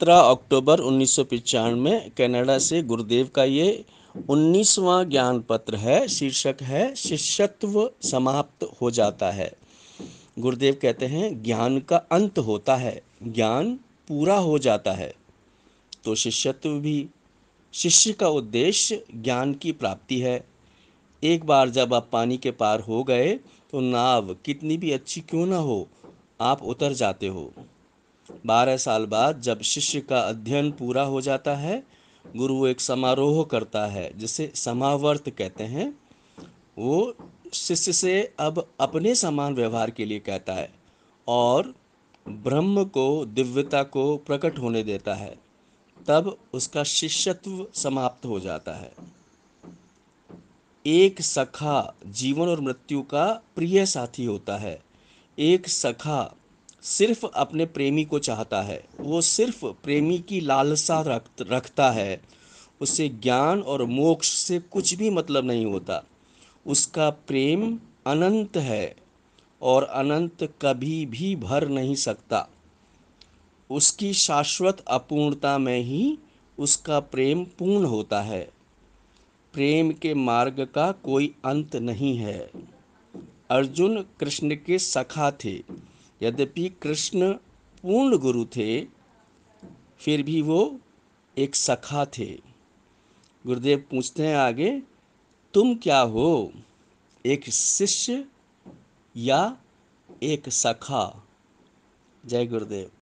सत्रह अक्टूबर उन्नीस में कनाडा से गुरुदेव का ये उन्नीसवां ज्ञान पत्र है शीर्षक है शिष्यत्व समाप्त हो जाता है गुरुदेव कहते हैं ज्ञान का अंत होता है ज्ञान पूरा हो जाता है तो शिष्यत्व भी शिष्य का उद्देश्य ज्ञान की प्राप्ति है एक बार जब आप पानी के पार हो गए तो नाव कितनी भी अच्छी क्यों ना हो आप उतर जाते हो बारह साल बाद जब शिष्य का अध्ययन पूरा हो जाता है गुरु एक समारोह करता है जिसे समावर्त कहते हैं वो शिष्य से अब अपने समान व्यवहार के लिए कहता है और ब्रह्म को दिव्यता को प्रकट होने देता है तब उसका शिष्यत्व समाप्त हो जाता है एक सखा जीवन और मृत्यु का प्रिय साथी होता है एक सखा सिर्फ अपने प्रेमी को चाहता है वो सिर्फ प्रेमी की लालसा रख रखता है उसे ज्ञान और मोक्ष से कुछ भी मतलब नहीं होता उसका प्रेम अनंत है और अनंत कभी भी भर नहीं सकता उसकी शाश्वत अपूर्णता में ही उसका प्रेम पूर्ण होता है प्रेम के मार्ग का कोई अंत नहीं है अर्जुन कृष्ण के सखा थे यद्यपि कृष्ण पूर्ण गुरु थे फिर भी वो एक सखा थे गुरुदेव पूछते हैं आगे तुम क्या हो एक शिष्य या एक सखा जय गुरुदेव